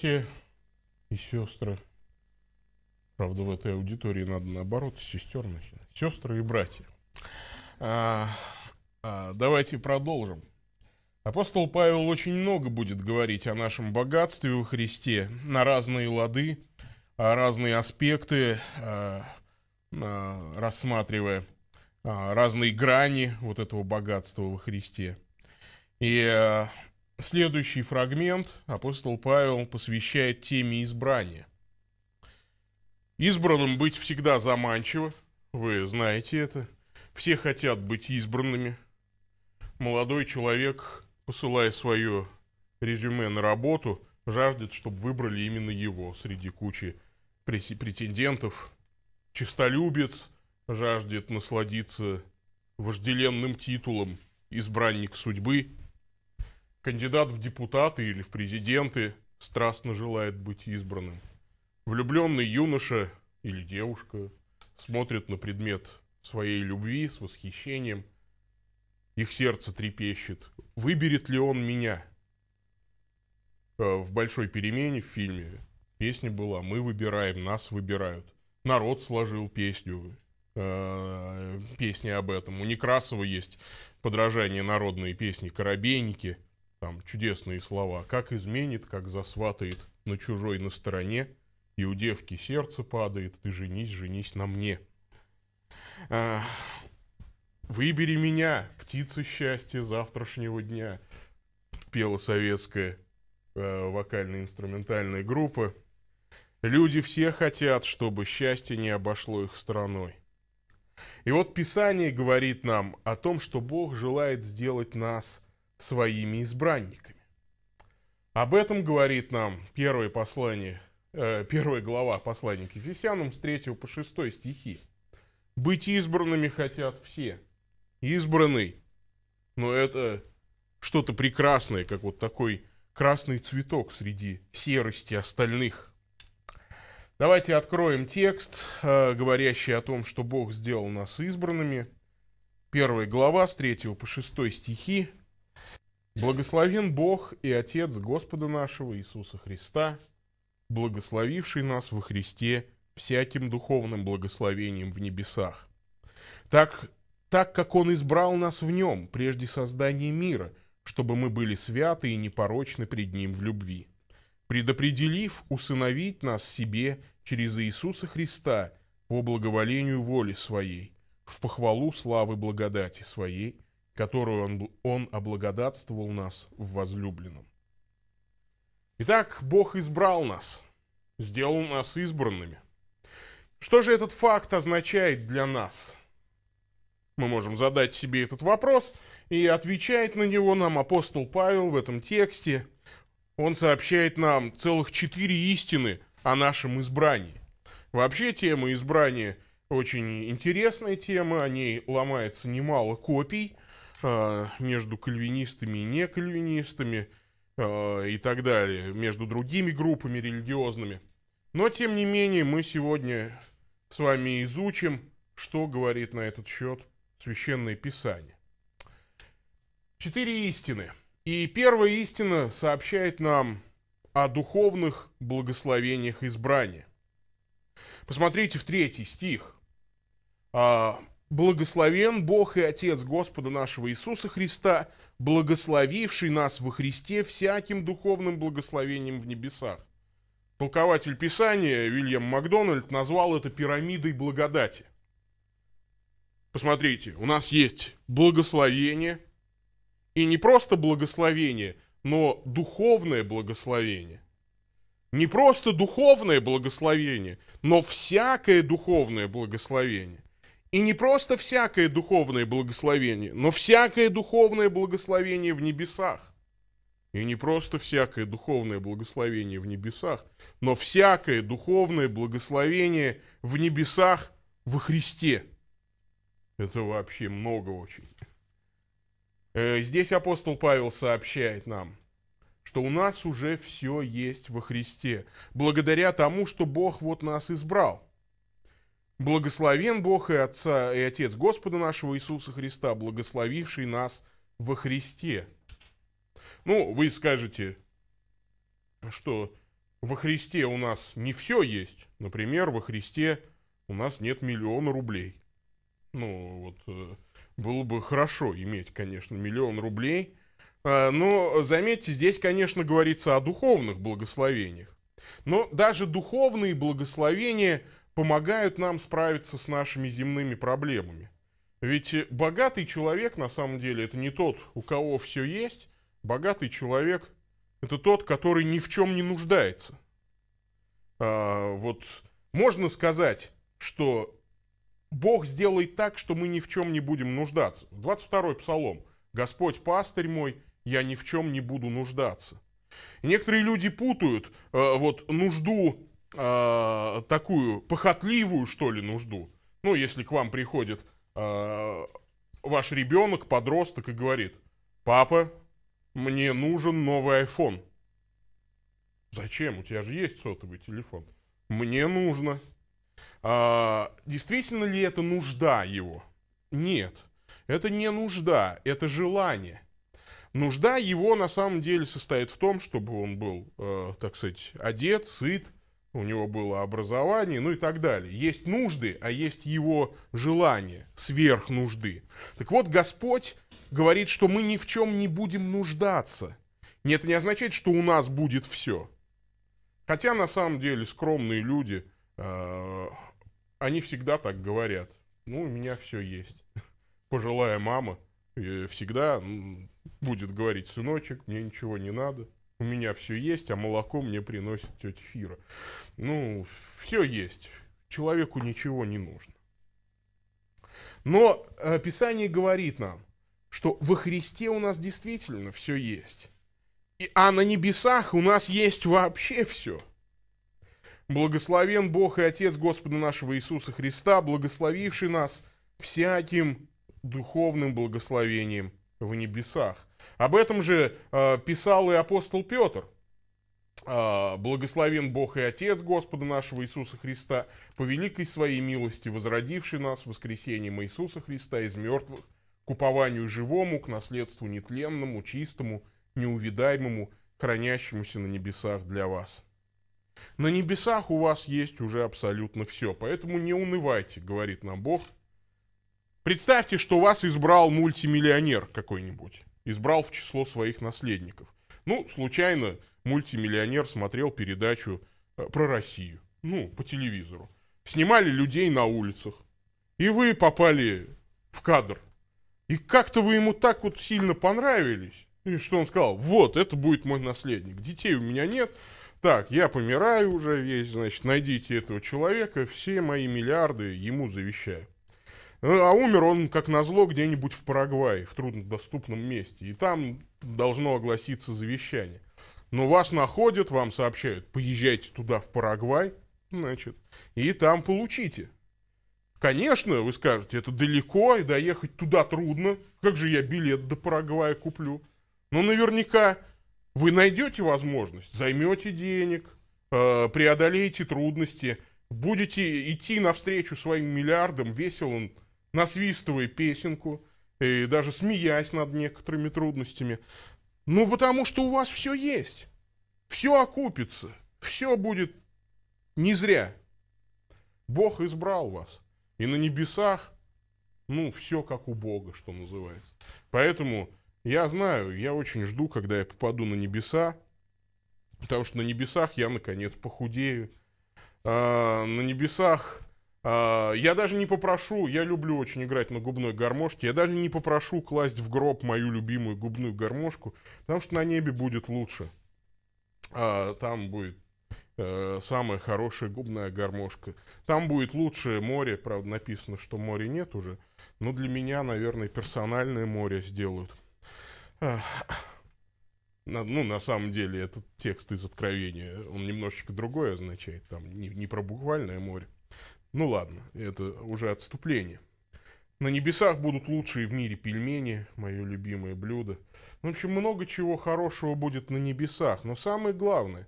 братья и сестры. Правда, в этой аудитории надо наоборот, сестер начинать. Сестры и братья. А, а, давайте продолжим. Апостол Павел очень много будет говорить о нашем богатстве во Христе на разные лады, разные аспекты, а, а, рассматривая а, разные грани вот этого богатства во Христе. И Следующий фрагмент апостол Павел посвящает теме избрания. Избранным быть всегда заманчиво, вы знаете это. Все хотят быть избранными. Молодой человек, посылая свое резюме на работу, жаждет, чтобы выбрали именно его среди кучи претендентов. Чистолюбец жаждет насладиться вожделенным титулом избранник судьбы – Кандидат в депутаты или в президенты страстно желает быть избранным. Влюбленный юноша или девушка смотрит на предмет своей любви с восхищением. Их сердце трепещет. Выберет ли он меня? Э, в «Большой перемене» в фильме песня была «Мы выбираем, нас выбирают». Народ сложил песню, э, песни об этом. У Некрасова есть подражание народные песни «Коробейники» там чудесные слова, как изменит, как засватает на чужой на стороне, и у девки сердце падает, ты женись, женись на мне. А, Выбери меня, птица счастья завтрашнего дня, пела советская э, а, вокально-инструментальная группа. Люди все хотят, чтобы счастье не обошло их страной. И вот Писание говорит нам о том, что Бог желает сделать нас – своими избранниками. Об этом говорит нам первое послание, э, первая глава послания к Ефесянам с 3 по 6 стихи. «Быть избранными хотят все». Избранный, но это что-то прекрасное, как вот такой красный цветок среди серости остальных. Давайте откроем текст, э, говорящий о том, что Бог сделал нас избранными. Первая глава с 3 по 6 стихи Благословен Бог и Отец Господа нашего Иисуса Христа, благословивший нас во Христе всяким духовным благословением в небесах. Так, так как Он избрал нас в Нем прежде создания мира, чтобы мы были святы и непорочны пред Ним в любви, предопределив усыновить нас себе через Иисуса Христа по благоволению воли Своей, в похвалу славы благодати Своей – которую он, он облагодатствовал нас в возлюбленном. Итак, Бог избрал нас, сделал нас избранными. Что же этот факт означает для нас? Мы можем задать себе этот вопрос, и отвечает на него нам апостол Павел в этом тексте. Он сообщает нам целых четыре истины о нашем избрании. Вообще тема избрания очень интересная тема, о ней ломается немало копий – а, между кальвинистами и некальвинистами а, и так далее, между другими группами религиозными. Но, тем не менее, мы сегодня с вами изучим, что говорит на этот счет Священное Писание. Четыре истины. И первая истина сообщает нам о духовных благословениях избрания. Посмотрите в третий стих. А, Благословен Бог и Отец Господа нашего Иисуса Христа, благословивший нас во Христе всяким духовным благословением в небесах. Толкователь Писания Вильям Макдональд назвал это пирамидой благодати. Посмотрите, у нас есть благословение, и не просто благословение, но духовное благословение. Не просто духовное благословение, но всякое духовное благословение. И не просто всякое духовное благословение, но всякое духовное благословение в небесах. И не просто всякое духовное благословение в небесах, но всякое духовное благословение в небесах во Христе. Это вообще много очень. Э, здесь апостол Павел сообщает нам, что у нас уже все есть во Христе, благодаря тому, что Бог вот нас избрал. Благословен Бог и Отца и Отец Господа нашего Иисуса Христа, благословивший нас во Христе. Ну, вы скажете, что во Христе у нас не все есть. Например, во Христе у нас нет миллиона рублей. Ну, вот э, было бы хорошо иметь, конечно, миллион рублей. А, но заметьте, здесь, конечно, говорится о духовных благословениях. Но даже духовные благословения помогают нам справиться с нашими земными проблемами. Ведь э, богатый человек, на самом деле, это не тот, у кого все есть. Богатый человек – это тот, который ни в чем не нуждается. А, вот можно сказать, что Бог сделает так, что мы ни в чем не будем нуждаться. 22-й псалом. «Господь пастырь мой, я ни в чем не буду нуждаться». некоторые люди путают э, вот нужду э, такую похотливую, что ли, нужду. Ну, если к вам приходит э, ваш ребенок, подросток, и говорит, папа, мне нужен новый iPhone. Зачем? У тебя же есть сотовый телефон. Мне нужно. А, действительно ли это нужда его? Нет. Это не нужда, это желание. Нужда его на самом деле состоит в том, чтобы он был, э, так сказать, одет, сыт, у него было образование, ну и так далее. Есть нужды, а есть его желание сверх нужды. Так вот, Господь говорит, что мы ни в чем не будем нуждаться. Нет, это не означает, что у нас будет все. Хотя на самом деле скромные люди, э, они всегда так говорят. Ну, у меня все есть. Пожилая мама э, всегда будет говорить, сыночек, мне ничего не надо у меня все есть, а молоко мне приносит тетя Фира. Ну, все есть. Человеку ничего не нужно. Но Писание говорит нам, что во Христе у нас действительно все есть. И, а на небесах у нас есть вообще все. Благословен Бог и Отец Господа нашего Иисуса Христа, благословивший нас всяким духовным благословением в небесах об этом же э, писал и апостол Петр. «Э, «Благословен Бог и Отец Господа нашего Иисуса Христа, по великой своей милости возродивший нас воскресением Иисуса Христа из мертвых, к упованию живому, к наследству нетленному, чистому, неувидаемому, хранящемуся на небесах для вас». На небесах у вас есть уже абсолютно все, поэтому не унывайте, говорит нам Бог. Представьте, что вас избрал мультимиллионер какой-нибудь избрал в число своих наследников. Ну, случайно мультимиллионер смотрел передачу э, про Россию. Ну, по телевизору. Снимали людей на улицах. И вы попали в кадр. И как-то вы ему так вот сильно понравились. И что он сказал? Вот, это будет мой наследник. Детей у меня нет. Так, я помираю уже весь, значит, найдите этого человека. Все мои миллиарды ему завещаю. Э, а умер он, как назло, где-нибудь в Парагвае, в труднодоступном месте. И там должно огласиться завещание. Но «Ну, вас находят, вам сообщают, поезжайте туда, в Парагвай, значит, и там получите. Конечно, вы скажете, это далеко, и доехать туда трудно. Как же я билет до Парагвая куплю? Но наверняка вы найдете возможность, займете денег, э, преодолеете трудности, будете идти навстречу своим миллиардам веселым, насвистывая песенку, и э, даже смеясь над некоторыми трудностями. Ну, потому что у вас все есть. Все окупится. Все будет не зря. Бог избрал вас. И на небесах, ну, все как у Бога, что называется. Поэтому я знаю, я очень жду, когда я попаду на небеса, потому что на небесах я, наконец, похудею. А, на небесах а, я даже не попрошу, я люблю очень играть на губной гармошке, я даже не попрошу класть в гроб мою любимую губную гармошку, потому что на небе будет лучше. А, там будет э, самая хорошая губная гармошка. Там будет лучшее море, правда написано, что моря нет уже, но для меня, наверное, персональное море сделают. Ну, на самом деле, этот текст из Откровения, он немножечко другой означает, там не, не про буквальное море. Ну ладно, это уже отступление. На небесах будут лучшие в мире пельмени, мое любимое блюдо. В общем, много чего хорошего будет на небесах, но самое главное,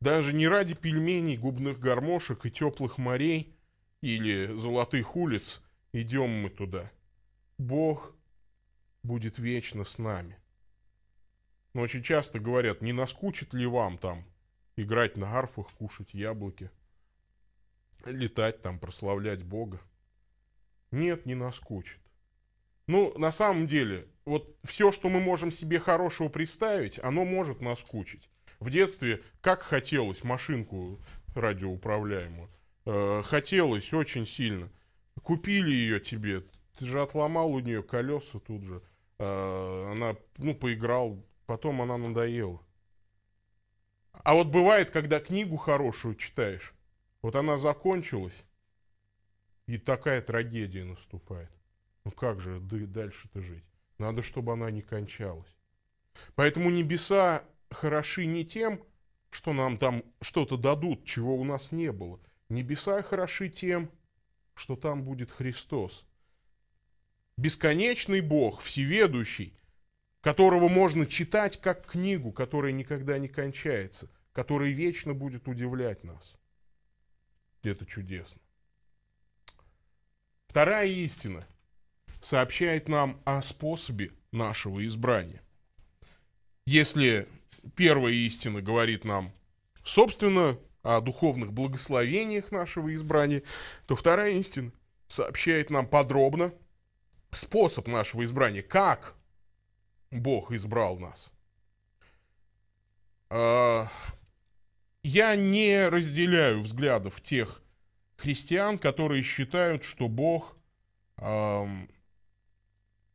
даже не ради пельменей, губных гармошек и теплых морей или золотых улиц идем мы туда. Бог будет вечно с нами. Но очень часто говорят, не наскучит ли вам там играть на арфах, кушать яблоки летать там, прославлять Бога. Нет, не наскучит. Ну, на самом деле, вот все, что мы можем себе хорошего представить, оно может наскучить. В детстве как хотелось машинку радиоуправляемую. Э, хотелось очень сильно. Купили ее тебе, ты же отломал у нее колеса тут же. Э, она, ну, поиграл, потом она надоела. А вот бывает, когда книгу хорошую читаешь, вот она закончилась, и такая трагедия наступает. Ну как же дальше-то жить? Надо, чтобы она не кончалась. Поэтому небеса хороши не тем, что нам там что-то дадут, чего у нас не было. Небеса хороши тем, что там будет Христос. Бесконечный Бог, всеведущий, которого можно читать как книгу, которая никогда не кончается, которая вечно будет удивлять нас. Это чудесно. Вторая истина сообщает нам о способе нашего избрания. Если первая истина говорит нам, собственно, о духовных благословениях нашего избрания, то вторая истина сообщает нам подробно способ нашего избрания, как Бог избрал нас. А, я не разделяю взглядов тех христиан, которые считают, что Бог, эм,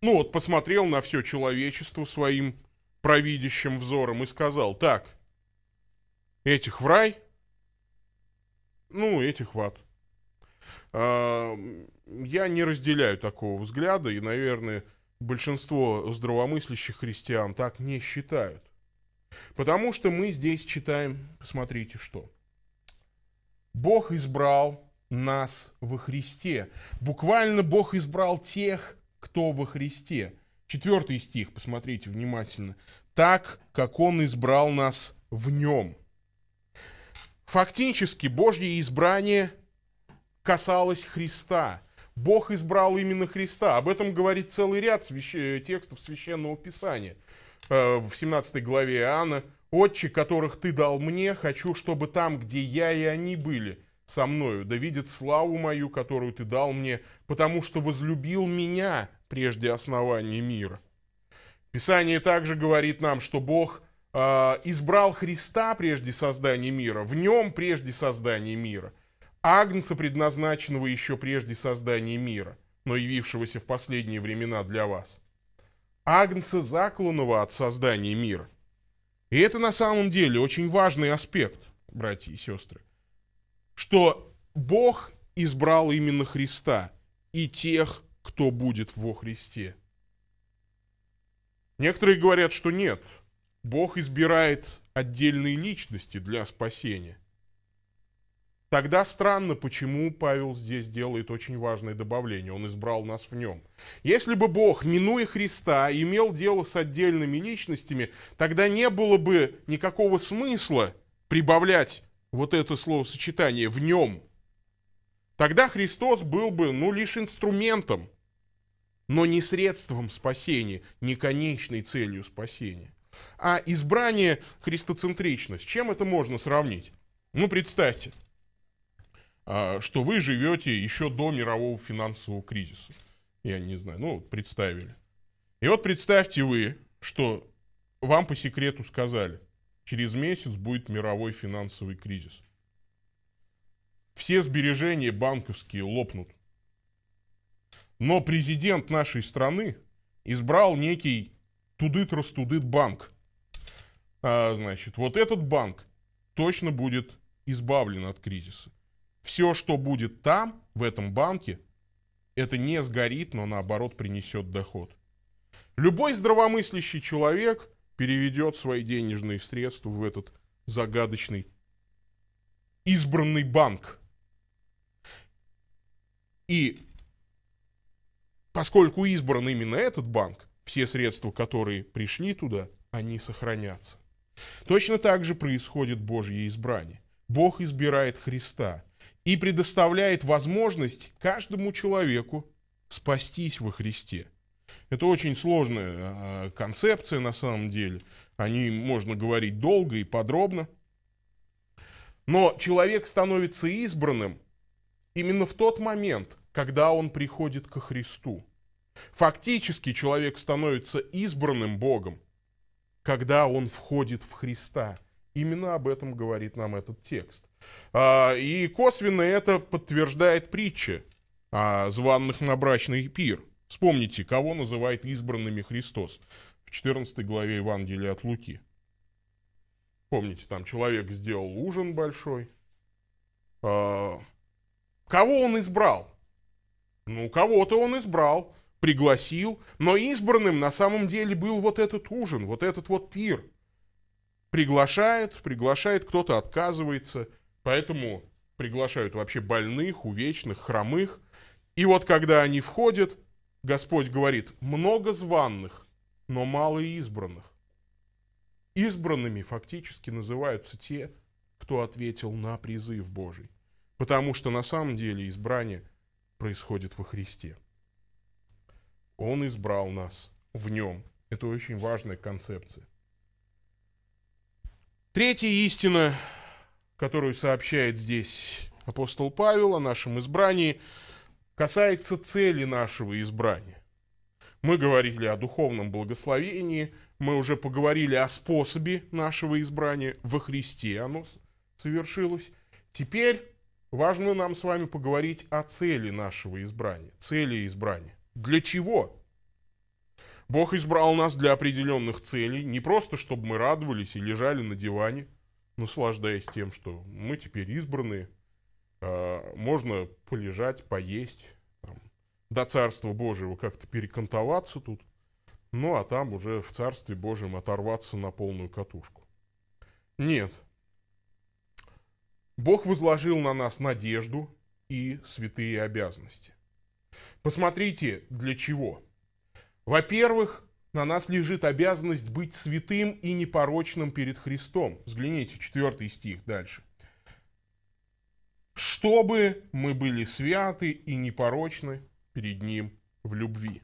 ну вот, посмотрел на все человечество своим провидящим взором и сказал, так, этих в рай, ну, этих в ад. Эм, я не разделяю такого взгляда, и, наверное, большинство здравомыслящих христиан так не считают. Потому что мы здесь читаем, посмотрите что. Бог избрал нас во Христе. Буквально Бог избрал тех, кто во Христе. Четвертый стих, посмотрите внимательно. Так, как Он избрал нас в Нем. Фактически Божье избрание касалось Христа – Бог избрал именно Христа. Об этом говорит целый ряд свящ... Э, текстов Священного Писания. Э, в 17 главе Иоанна «Отче, которых ты дал мне, хочу, чтобы там, где я и они были, со мною, да видит славу мою, которую ты дал мне, потому что возлюбил меня прежде основания мира». Писание также говорит нам, что Бог э, избрал Христа прежде создания мира, в нем прежде создания мира – Агнца, предназначенного еще прежде создания мира, но явившегося в последние времена для вас. Агнца, закланного от создания мира. И это на самом деле очень важный аспект, братья и сестры, что Бог избрал именно Христа и тех, кто будет во Христе. Некоторые говорят, что нет, Бог избирает отдельные личности для спасения – Тогда странно, почему Павел здесь делает очень важное добавление. Он избрал нас в нем. Если бы Бог, минуя Христа, имел дело с отдельными личностями, тогда не было бы никакого смысла прибавлять вот это словосочетание «в нем». Тогда Христос был бы, ну, лишь инструментом, но не средством спасения, не конечной целью спасения. А избрание христоцентрично. С чем это можно сравнить? Ну, представьте – а, что вы живете еще до мирового финансового кризиса. Я не знаю, ну, представили. И вот представьте вы, что вам по секрету сказали, через месяц будет мировой финансовый кризис. Все сбережения банковские лопнут. Но президент нашей страны избрал некий тудыт-растудыт банк. А, значит, вот этот банк точно будет избавлен от кризиса. Все, что будет там, в этом банке, это не сгорит, но наоборот принесет доход. Любой здравомыслящий человек переведет свои денежные средства в этот загадочный избранный банк. И поскольку избран именно этот банк, все средства, которые пришли туда, они сохранятся. Точно так же происходит Божье избрание. Бог избирает Христа – и предоставляет возможность каждому человеку спастись во Христе. Это очень сложная э, концепция на самом деле. О ней можно говорить долго и подробно. Но человек становится избранным именно в тот момент, когда он приходит ко Христу. Фактически человек становится избранным Богом, когда он входит в Христа – Именно об этом говорит нам этот текст. А, и косвенно это подтверждает притча о званных на брачный пир. Вспомните, кого называет избранными Христос в 14 главе Евангелия от Луки. Помните, там человек сделал ужин большой. А, кого он избрал? Ну, кого-то он избрал, пригласил, но избранным на самом деле был вот этот ужин, вот этот вот пир – Приглашает, приглашает, кто-то отказывается. Поэтому приглашают вообще больных, увечных, хромых. И вот когда они входят, Господь говорит, много званных, но мало избранных. Избранными фактически называются те, кто ответил на призыв Божий. Потому что на самом деле избрание происходит во Христе. Он избрал нас в нем. Это очень важная концепция. Третья истина, которую сообщает здесь апостол Павел о нашем избрании, касается цели нашего избрания. Мы говорили о духовном благословении, мы уже поговорили о способе нашего избрания, во Христе оно совершилось. Теперь важно нам с вами поговорить о цели нашего избрания, цели избрания. Для чего Бог избрал нас для определенных целей, не просто чтобы мы радовались и лежали на диване, наслаждаясь тем, что мы теперь избранные, а, можно полежать, поесть, там, до Царства Божьего как-то перекантоваться тут, ну а там уже в Царстве Божьем оторваться на полную катушку. Нет. Бог возложил на нас надежду и святые обязанности. Посмотрите, для чего – во-первых, на нас лежит обязанность быть святым и непорочным перед Христом. Взгляните, 4 стих дальше. «Чтобы мы были святы и непорочны перед Ним в любви».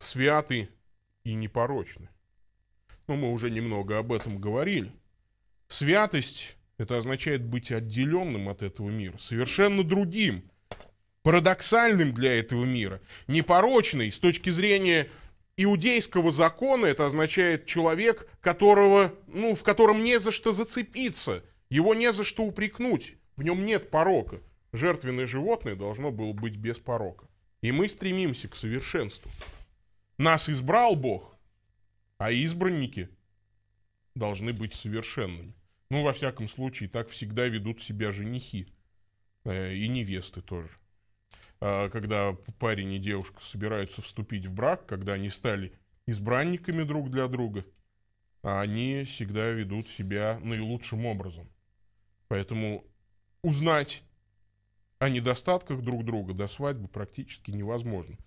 Святы и непорочны. Но ну, мы уже немного об этом говорили. Святость – это означает быть отделенным от этого мира, совершенно другим – парадоксальным для этого мира, непорочный с точки зрения иудейского закона, это означает человек, которого, ну, в котором не за что зацепиться, его не за что упрекнуть, в нем нет порока. Жертвенное животное должно было быть без порока. И мы стремимся к совершенству. Нас избрал Бог, а избранники должны быть совершенными. Ну, во всяком случае, так всегда ведут себя женихи э, и невесты тоже. А, когда парень и девушка собираются вступить в брак, когда они стали избранниками друг для друга, а они всегда ведут себя наилучшим образом. Поэтому узнать о недостатках друг друга до свадьбы практически невозможно.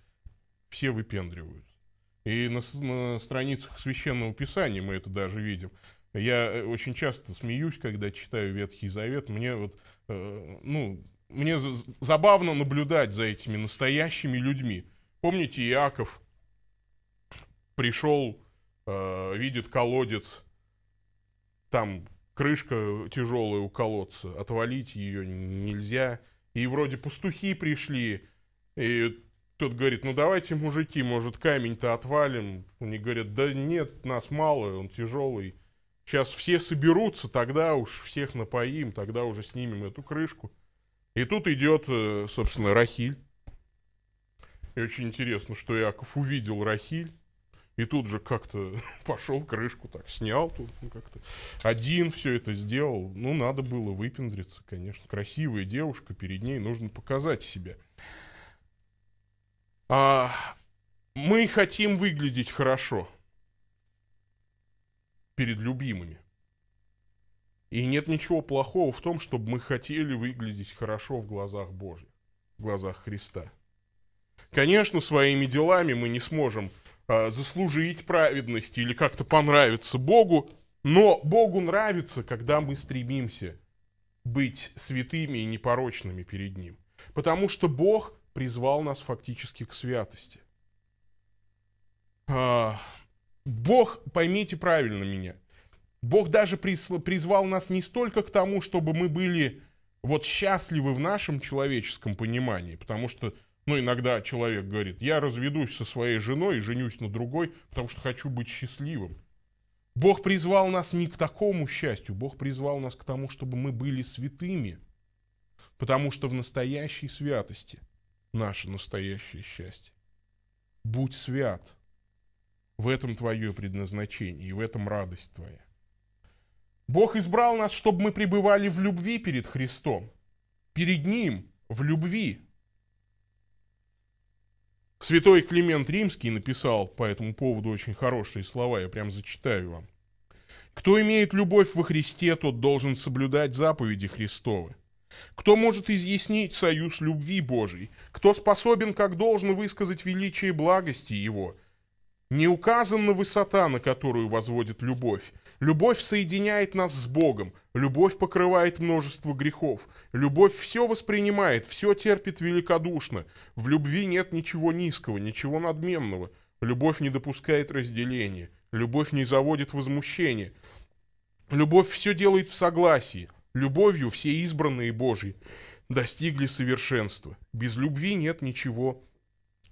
Все выпендриваются. И на, на страницах Священного Писания мы это даже видим. Я э, очень часто смеюсь, когда читаю Ветхий Завет. Мне вот, э, ну, мне забавно наблюдать за этими настоящими людьми. Помните, Иаков пришел, э, видит колодец, там крышка тяжелая у колодца, отвалить ее нельзя. И вроде пастухи пришли, и тот говорит, ну давайте, мужики, может, камень-то отвалим. Они говорят, да нет, нас мало, он тяжелый. Сейчас все соберутся, тогда уж всех напоим, тогда уже снимем эту крышку. И тут идет, э, собственно, Рахиль. И очень интересно, что Яков увидел Рахиль. И тут же как-то пошел, крышку так снял, тут ну, как-то один все это сделал. Ну, надо было выпендриться, конечно. Красивая девушка, перед ней нужно показать себя. А, мы хотим выглядеть хорошо перед любимыми. И нет ничего плохого в том, чтобы мы хотели выглядеть хорошо в глазах Божьих, в глазах Христа. Конечно, своими делами мы не сможем э, заслужить праведности или как-то понравиться Богу, но Богу нравится, когда мы стремимся быть святыми и непорочными перед Ним. Потому что Бог призвал нас фактически к святости. А, Бог, поймите правильно меня – Бог даже призвал нас не столько к тому, чтобы мы были вот счастливы в нашем человеческом понимании, потому что, ну, иногда человек говорит, я разведусь со своей женой и женюсь на другой, потому что хочу быть счастливым. Бог призвал нас не к такому счастью, Бог призвал нас к тому, чтобы мы были святыми, потому что в настоящей святости наше настоящее счастье. Будь свят. В этом твое предназначение и в этом радость твоя. Бог избрал нас, чтобы мы пребывали в любви перед Христом, перед Ним, в любви. Святой Климент Римский написал по этому поводу очень хорошие слова, я прям зачитаю вам. «Кто имеет любовь во Христе, тот должен соблюдать заповеди Христовы. Кто может изъяснить союз любви Божией? Кто способен как должно высказать величие благости Его? Не указана высота, на которую возводит любовь, Любовь соединяет нас с Богом, любовь покрывает множество грехов, любовь все воспринимает, все терпит великодушно. В любви нет ничего низкого, ничего надменного. Любовь не допускает разделения, любовь не заводит возмущения. Любовь все делает в согласии, любовью все избранные Божьи достигли совершенства. Без любви нет ничего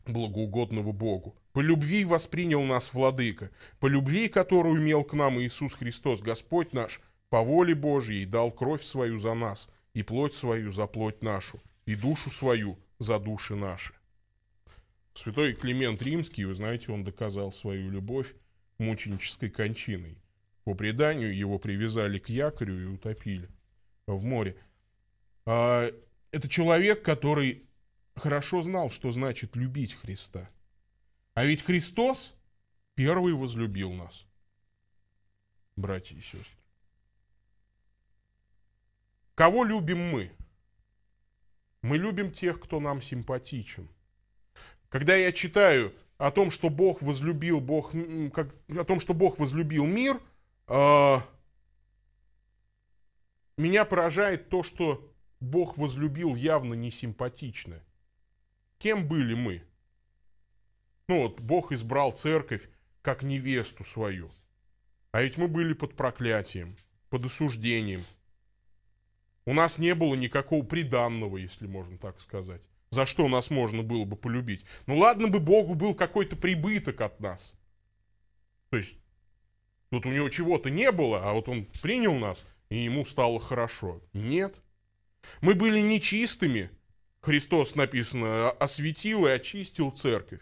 благоугодного Богу. По любви воспринял нас Владыка, по любви, которую имел к нам Иисус Христос, Господь наш, по воле Божьей дал кровь свою за нас, и плоть свою за плоть нашу, и душу свою за души наши. Святой Климент Римский, вы знаете, он доказал свою любовь мученической кончиной. По преданию его привязали к якорю и утопили в море. А, это человек, который хорошо знал, что значит любить Христа – а ведь Христос первый возлюбил нас, братья и сестры. Кого любим мы? Мы любим тех, кто нам симпатичен. Когда я читаю о том, что Бог возлюбил, Бог, как, о том, что Бог возлюбил мир, э, меня поражает то, что Бог возлюбил явно несимпатично. Кем были мы? Ну вот, Бог избрал церковь как невесту свою. А ведь мы были под проклятием, под осуждением. У нас не было никакого приданного, если можно так сказать. За что нас можно было бы полюбить? Ну ладно бы Богу был какой-то прибыток от нас. То есть, тут у него чего-то не было, а вот он принял нас, и ему стало хорошо. Нет. Мы были нечистыми. Христос, написано, осветил и очистил церковь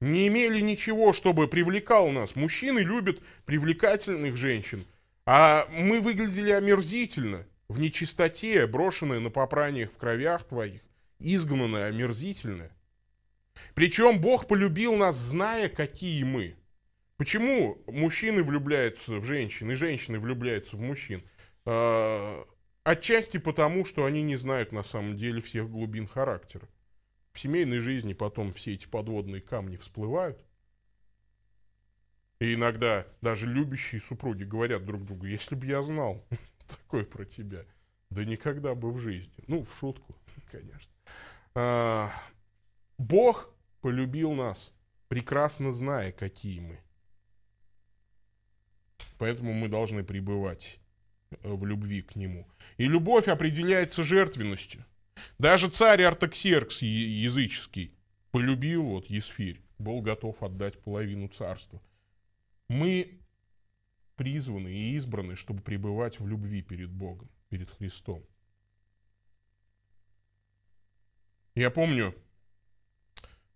не имели ничего, чтобы привлекал нас. Мужчины любят привлекательных женщин, а мы выглядели омерзительно, в нечистоте, брошенные на попраниях в кровях твоих, изгнанные, омерзительные. Причем Бог полюбил нас, зная, какие мы. Почему мужчины влюбляются в женщин и женщины влюбляются в мужчин? А, отчасти потому, что они не знают на самом деле всех глубин характера. В семейной жизни потом все эти подводные камни всплывают. И иногда даже любящие супруги говорят друг другу, если бы я знал такое про тебя, да никогда бы в жизни. Ну, в шутку, конечно. А, Бог полюбил нас, прекрасно зная, какие мы. Поэтому мы должны пребывать э, в любви к Нему. И любовь определяется жертвенностью. Даже царь Артаксеркс языческий полюбил вот Есфирь, был готов отдать половину царства. Мы призваны и избраны, чтобы пребывать в любви перед Богом, перед Христом. Я помню,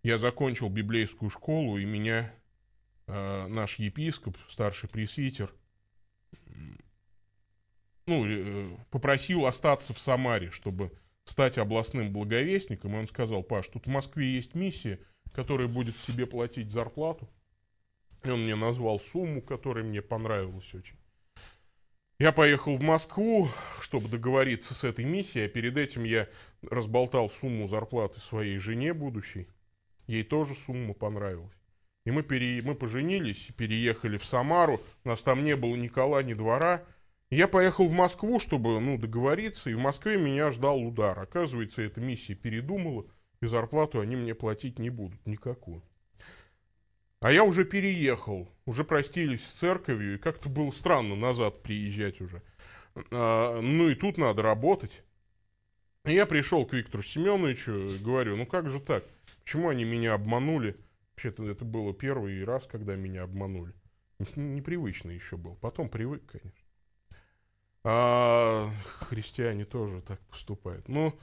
я закончил библейскую школу, и меня э, наш епископ, старший пресвитер, ну, э, попросил остаться в Самаре, чтобы стать областным благовестником, и он сказал, Паш, тут в Москве есть миссия, которая будет тебе платить зарплату. И он мне назвал сумму, которая мне понравилась очень. Я поехал в Москву, чтобы договориться с этой миссией, а перед этим я разболтал сумму зарплаты своей жене будущей. Ей тоже сумма понравилась. И мы, пере... мы поженились, переехали в Самару, у нас там не было ни кола, ни двора – я поехал в Москву, чтобы ну, договориться, и в Москве меня ждал удар. Оказывается, эта миссия передумала, и зарплату они мне платить не будут никакую. А я уже переехал, уже простились с церковью, и как-то было странно назад приезжать уже. А, ну и тут надо работать. И я пришел к Виктору Семеновичу и говорю, ну как же так? Почему они меня обманули? Вообще-то это было первый раз, когда меня обманули. Непривычно еще был. Потом привык, конечно. А, христиане тоже так поступают. Ну,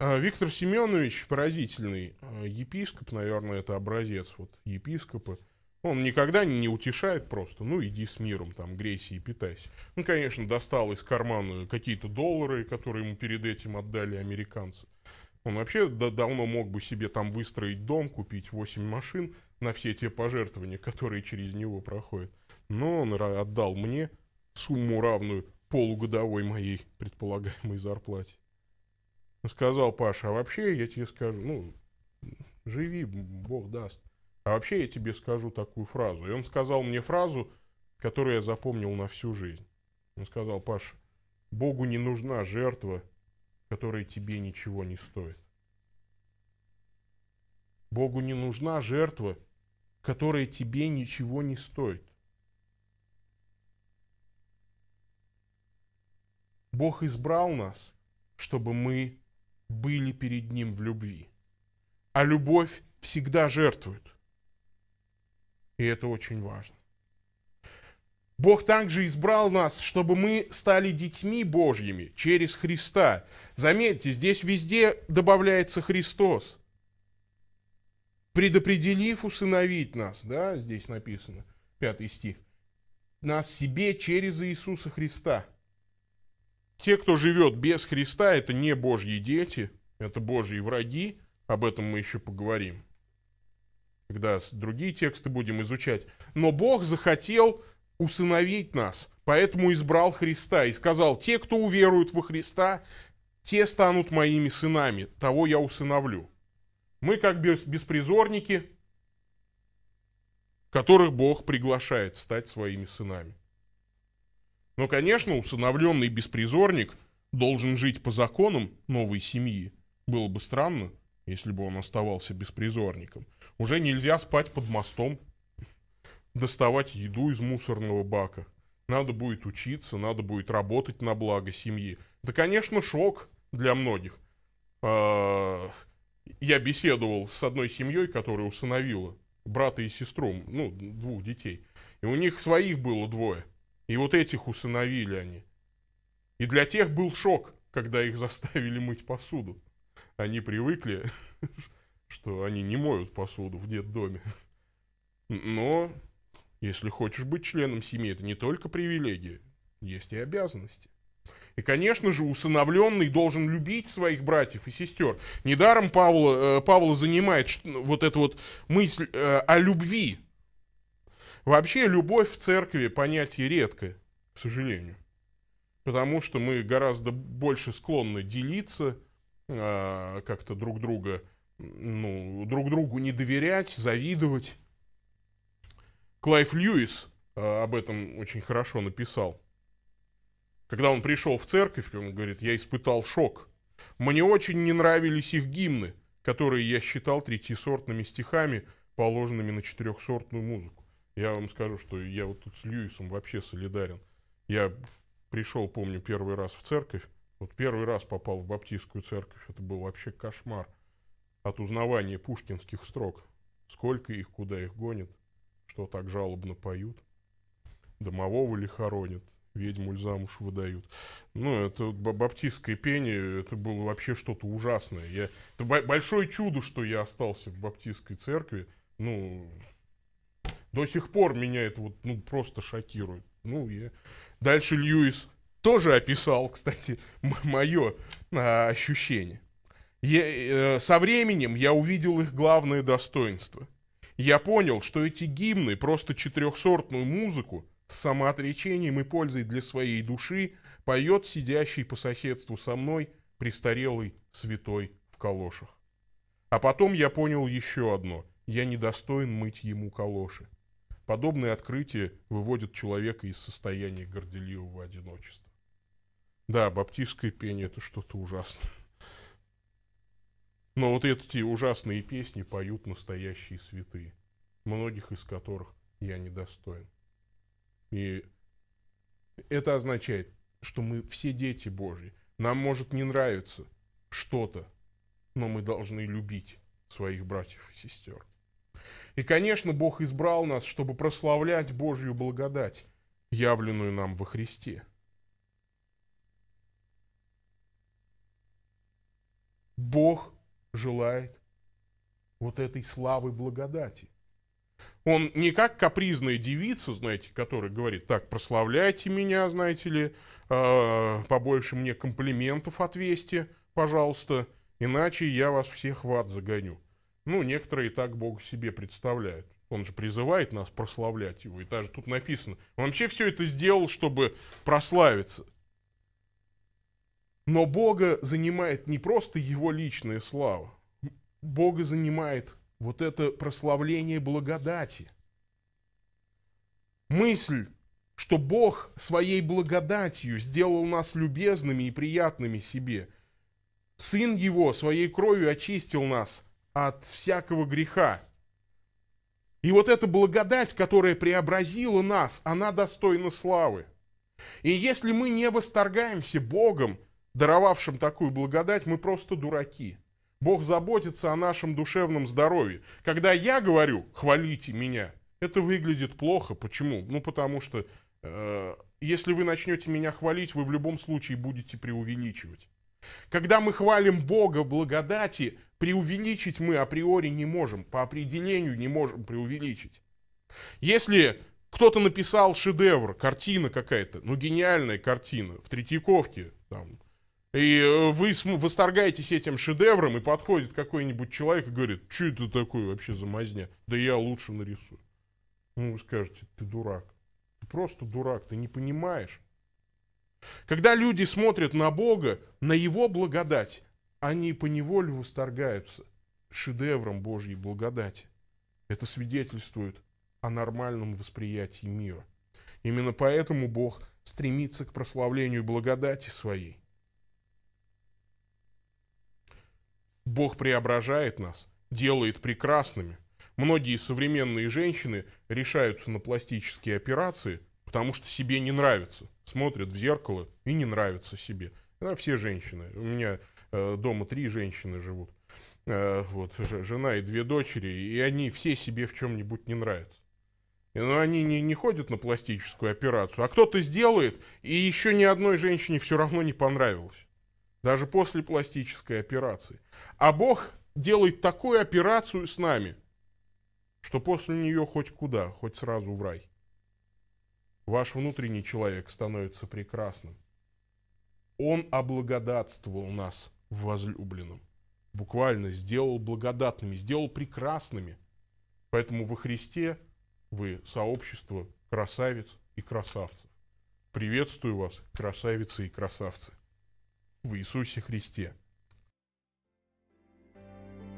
а, Виктор Семенович поразительный а, епископ, наверное, это образец вот епископа. Он никогда не утешает просто, ну иди с миром, там, грейся и питайся. Ну, конечно, достал из кармана какие-то доллары, которые ему перед этим отдали американцы. Он вообще да, давно мог бы себе там выстроить дом, купить 8 машин на все те пожертвования, которые через него проходят. Но он отдал мне, сумму равную полугодовой моей предполагаемой зарплате. Сказал Паша, а вообще я тебе скажу, ну, живи, Бог даст. А вообще я тебе скажу такую фразу. И он сказал мне фразу, которую я запомнил на всю жизнь. Он сказал, Паша, Богу не нужна жертва, которая тебе ничего не стоит. Богу не нужна жертва, которая тебе ничего не стоит. Бог избрал нас, чтобы мы были перед Ним в любви. А любовь всегда жертвует. И это очень важно. Бог также избрал нас, чтобы мы стали детьми Божьими через Христа. Заметьте, здесь везде добавляется Христос. Предопределив усыновить нас, да, здесь написано, пятый стих, нас себе через Иисуса Христа – те, кто живет без Христа, это не Божьи дети, это Божьи враги. Об этом мы еще поговорим, когда другие тексты будем изучать. Но Бог захотел усыновить нас, поэтому избрал Христа и сказал, те, кто уверуют во Христа, те станут моими сынами, того я усыновлю. Мы как беспризорники, которых Бог приглашает стать своими сынами. Но, конечно, усыновленный беспризорник должен жить по законам новой семьи. Было бы странно, если бы он оставался беспризорником. Уже нельзя спать под мостом, доставать еду из мусорного бака. Надо будет учиться, надо будет работать на благо семьи. Да, конечно, шок для многих. А, я беседовал с одной семьей, которая усыновила брата и сестру, ну, двух детей. И у них своих было двое – и вот этих усыновили они. И для тех был шок, когда их заставили мыть посуду. Они привыкли, что они не моют посуду в детдоме. Но если хочешь быть членом семьи, это не только привилегии, есть и обязанности. И, конечно же, усыновленный должен любить своих братьев и сестер. Недаром Павла, э, Павла занимает вот эту вот мысль э, о любви. Вообще любовь в церкви понятие редкое, к сожалению. Потому что мы гораздо больше склонны делиться, а, как-то друг друга, ну, друг другу не доверять, завидовать. Клайв Льюис а, об этом очень хорошо написал. Когда он пришел в церковь, он говорит, я испытал шок. Мне очень не нравились их гимны, которые я считал третьесортными стихами, положенными на четырехсортную музыку. Я вам скажу, что я вот тут с Льюисом вообще солидарен. Я пришел, помню, первый раз в церковь. Вот первый раз попал в баптистскую церковь. Это был вообще кошмар. От узнавания пушкинских строк. Сколько их, куда их гонят. Что так жалобно поют. Домового ли хоронят. Ведьму замуж выдают. Ну, это баптистское пение, это было вообще что-то ужасное. Я, это большое чудо, что я остался в баптистской церкви. Ну, до сих пор меня это вот, ну, просто шокирует. Ну, я... Дальше Льюис тоже описал, кстати, мое а, ощущение. Я, э, со временем я увидел их главное достоинство. Я понял, что эти гимны просто четырехсортную музыку с самоотречением и пользой для своей души поет сидящий по соседству со мной престарелый святой в калошах. А потом я понял еще одно. Я недостоин мыть ему калоши. Подобные открытия выводят человека из состояния горделивого одиночества. Да, баптистское пение – это что-то ужасное. Но вот эти ужасные песни поют настоящие святые, многих из которых я недостоин. И это означает, что мы все дети Божьи. Нам может не нравиться что-то, но мы должны любить своих братьев и сестер. И, конечно, Бог избрал нас, чтобы прославлять Божью благодать, явленную нам во Христе. Бог желает вот этой славы благодати. Он не как капризная девица, знаете, которая говорит, так, прославляйте меня, знаете ли, э, побольше мне комплиментов отвесьте, пожалуйста, иначе я вас всех в ад загоню. Ну, некоторые так Бог себе представляют. Он же призывает нас прославлять его. И даже тут написано, он вообще все это сделал, чтобы прославиться. Но Бога занимает не просто его личная слава. Бога занимает вот это прославление благодати. Мысль, что Бог своей благодатью сделал нас любезными и приятными себе. Сын Его своей кровью очистил нас от всякого греха. И вот эта благодать, которая преобразила нас, она достойна славы. И если мы не восторгаемся Богом, даровавшим такую благодать, мы просто дураки. Бог заботится о нашем душевном здоровье. Когда я говорю «хвалите меня», это выглядит плохо. Почему? Ну, потому что э, если вы начнете меня хвалить, вы в любом случае будете преувеличивать. Когда мы хвалим Бога благодати, преувеличить мы априори не можем, по определению не можем преувеличить. Если кто-то написал шедевр, картина какая-то, ну гениальная картина, в Третьяковке, там, и вы восторгаетесь этим шедевром, и подходит какой-нибудь человек и говорит, что это такое вообще за мазня? Да я лучше нарисую. Ну, вы скажете, ты дурак. Ты просто дурак, ты не понимаешь. Когда люди смотрят на Бога, на Его благодать, они по поневоле восторгаются шедевром Божьей благодати. Это свидетельствует о нормальном восприятии мира. Именно поэтому Бог стремится к прославлению благодати своей. Бог преображает нас, делает прекрасными. Многие современные женщины решаются на пластические операции – потому что себе не нравится. Смотрят в зеркало и не нравится себе. Да, все женщины. У меня э, дома три женщины живут. Э, вот, жена и две дочери, и они все себе в чем-нибудь не нравятся. Но ну, они не, не ходят на пластическую операцию, а кто-то сделает, и еще ни одной женщине все равно не понравилось. Даже после пластической операции. А Бог делает такую операцию с нами, что после нее хоть куда, хоть сразу в рай. Ваш внутренний человек становится прекрасным. Он облагодатствовал нас в возлюбленном. Буквально сделал благодатными, сделал прекрасными. Поэтому во Христе вы сообщество красавиц и красавцев. Приветствую вас, красавицы и красавцы, в Иисусе Христе.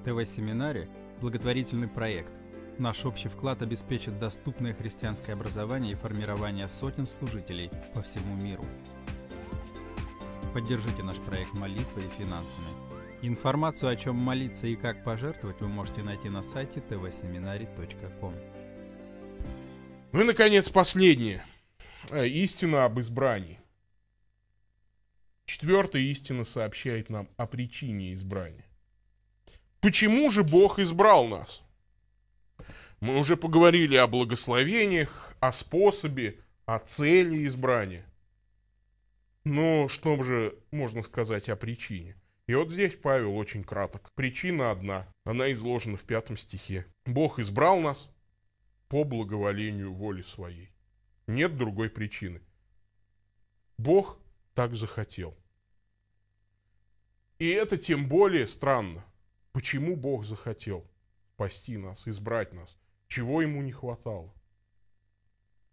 ТВ-семинаре – благотворительный проект Наш общий вклад обеспечит доступное христианское образование и формирование сотен служителей по всему миру. Поддержите наш проект молитвой и финансами. Информацию о чем молиться и как пожертвовать вы можете найти на сайте tvseminary.com. Ну и, наконец, последнее. Э, истина об избрании. Четвертая истина сообщает нам о причине избрания. Почему же Бог избрал нас? Мы уже поговорили о благословениях, о способе, о цели избрания. Но что же можно сказать о причине? И вот здесь Павел очень краток. Причина одна. Она изложена в пятом стихе. Бог избрал нас по благоволению воли своей. Нет другой причины. Бог так захотел. И это тем более странно. Почему Бог захотел спасти нас, избрать нас? чего ему не хватало.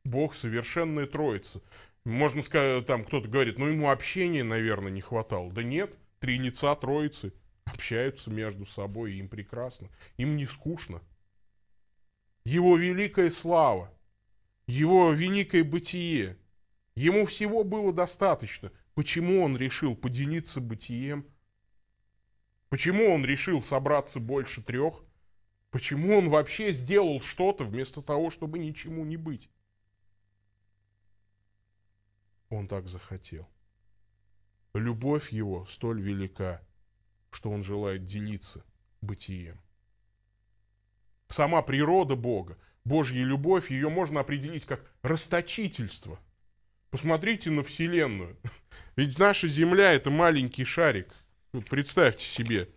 Бог совершенная троица. Можно сказать, там кто-то говорит, ну ему общения, наверное, не хватало. Да нет, три лица троицы общаются между собой, им прекрасно, им не скучно. Его великая слава, его великое бытие, ему всего было достаточно. Почему он решил поделиться бытием? Почему он решил собраться больше трех – Почему он вообще сделал что-то вместо того, чтобы ничему не быть? Он так захотел. Любовь его столь велика, что он желает делиться бытием. Сама природа Бога, Божья любовь, ее можно определить как расточительство. Посмотрите на Вселенную. Ведь наша Земля – это маленький шарик. Ну, представьте себе,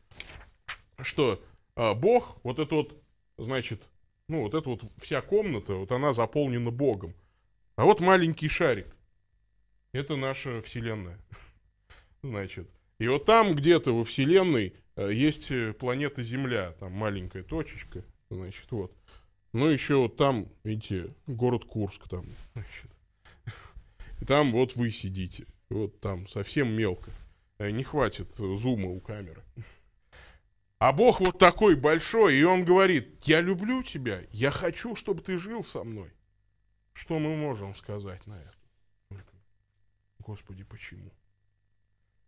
что а, бог, вот это вот, значит, ну, вот эта вот вся комната, вот она заполнена Богом. А вот маленький шарик. Это наша Вселенная. Значит. И вот там где-то во Вселенной э, есть э, планета Земля. Там маленькая точечка. Значит, вот. Ну, еще вот там, видите, город Курск там. Значит. И там вот вы сидите. Вот там совсем мелко. Э, не хватит зума у камеры. А Бог вот такой большой, и Он говорит, я люблю тебя, я хочу, чтобы ты жил со мной. Что мы можем сказать на это? Господи, почему?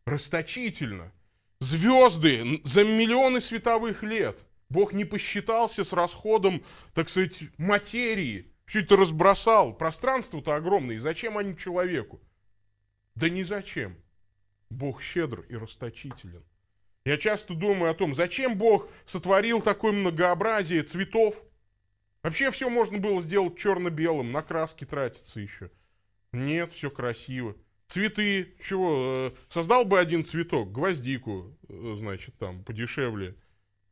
Расточительно. Звезды за миллионы световых лет. Бог не посчитался с расходом, так сказать, материи. Все это разбросал. Пространство-то огромное. И зачем они человеку? Да не зачем. Бог щедр и расточителен. Я часто думаю о том, зачем Бог сотворил такое многообразие цветов. Вообще все можно было сделать черно-белым, на краски тратиться еще. Нет, все красиво. Цветы, чего, э, создал бы один цветок, гвоздику, э, значит, там, подешевле.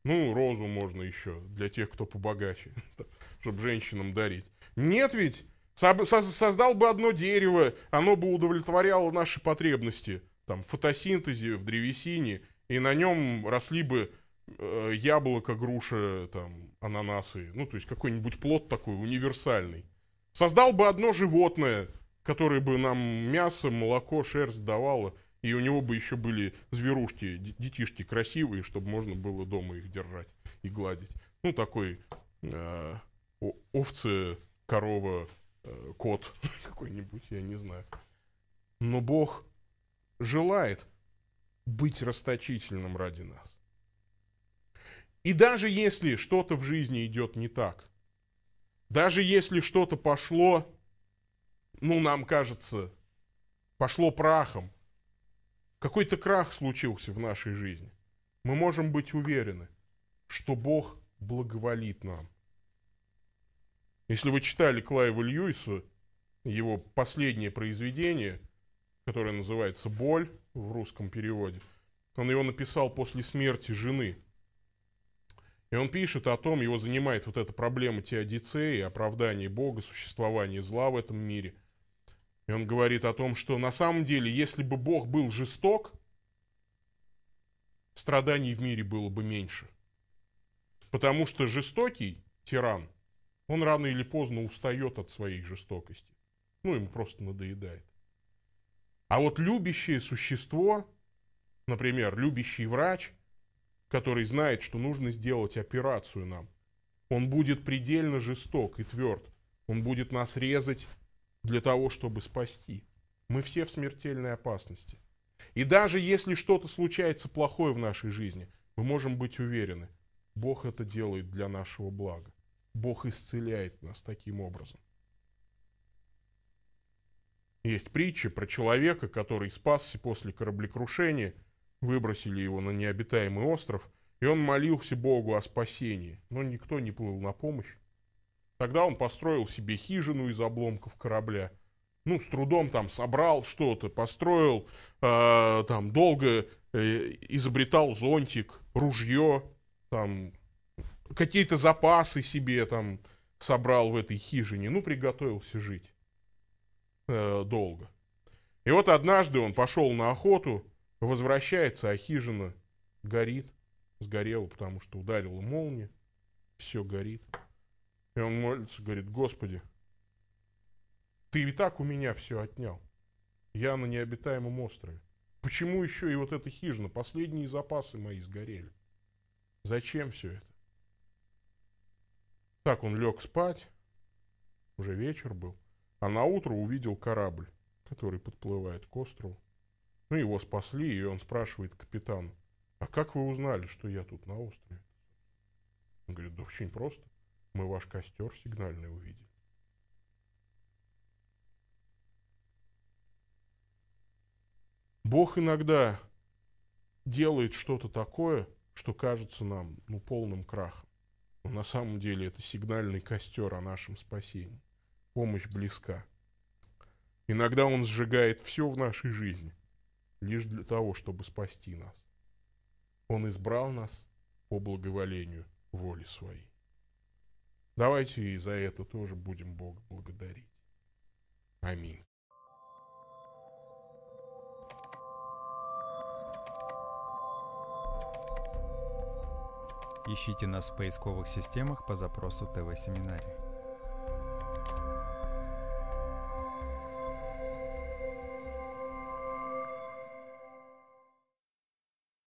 Ну, розу можно еще, для тех, кто побогаче, чтобы женщинам дарить. Нет ведь, создал бы одно дерево, оно бы удовлетворяло наши потребности. Там, фотосинтезе, в древесине – и на нем росли бы э, яблоко, груши, там, ананасы. Ну, то есть какой-нибудь плод такой универсальный. Создал бы одно животное, которое бы нам мясо, молоко, шерсть давало, и у него бы еще были зверушки, детишки красивые, чтобы можно было дома их держать и гладить. Ну, такой э, овцы, корова, э, кот какой-нибудь, я не знаю. Но Бог желает – быть расточительным ради нас. И даже если что-то в жизни идет не так, даже если что-то пошло, ну, нам кажется, пошло прахом, какой-то крах случился в нашей жизни, мы можем быть уверены, что Бог благоволит нам. Если вы читали Клайва Льюиса, его последнее произведение – которая называется «Боль» в русском переводе. Он его написал после смерти жены. И он пишет о том, его занимает вот эта проблема теодицеи, оправдания Бога, существования зла в этом мире. И он говорит о том, что на самом деле, если бы Бог был жесток, страданий в мире было бы меньше. Потому что жестокий тиран, он рано или поздно устает от своей жестокости. Ну, ему просто надоедает. А вот любящее существо, например, любящий врач, который знает, что нужно сделать операцию нам, он будет предельно жесток и тверд. Он будет нас резать для того, чтобы спасти. Мы все в смертельной опасности. И даже если что-то случается плохое в нашей жизни, мы можем быть уверены, Бог это делает для нашего блага. Бог исцеляет нас таким образом. Есть притча про человека, который спасся после кораблекрушения, выбросили его на необитаемый остров, и он молился Богу о спасении, но никто не плыл на помощь. Тогда он построил себе хижину из обломков корабля, ну, с трудом там собрал что-то, построил, э, там, долго э, изобретал зонтик, ружье, там, какие-то запасы себе там собрал в этой хижине, ну, приготовился жить. Э, долго. И вот однажды он пошел на охоту, возвращается, а хижина горит, сгорела, потому что ударила молния, все горит. И он молится, говорит, Господи, ты и так у меня все отнял. Я на необитаемом острове. Почему еще и вот эта хижина? Последние запасы мои сгорели. Зачем все это? Так он лег спать. Уже вечер был а на утро увидел корабль, который подплывает к острову. Ну, его спасли, и он спрашивает капитана, а как вы узнали, что я тут на острове? Он говорит, да очень просто, мы ваш костер сигнальный увидели. Бог иногда делает что-то такое, что кажется нам ну, полным крахом. Но на самом деле это сигнальный костер о нашем спасении помощь близка. Иногда Он сжигает все в нашей жизни, лишь для того, чтобы спасти нас. Он избрал нас по благоволению воли своей. Давайте и за это тоже будем Бога благодарить. Аминь. Ищите нас в поисковых системах по запросу ТВ-семинария.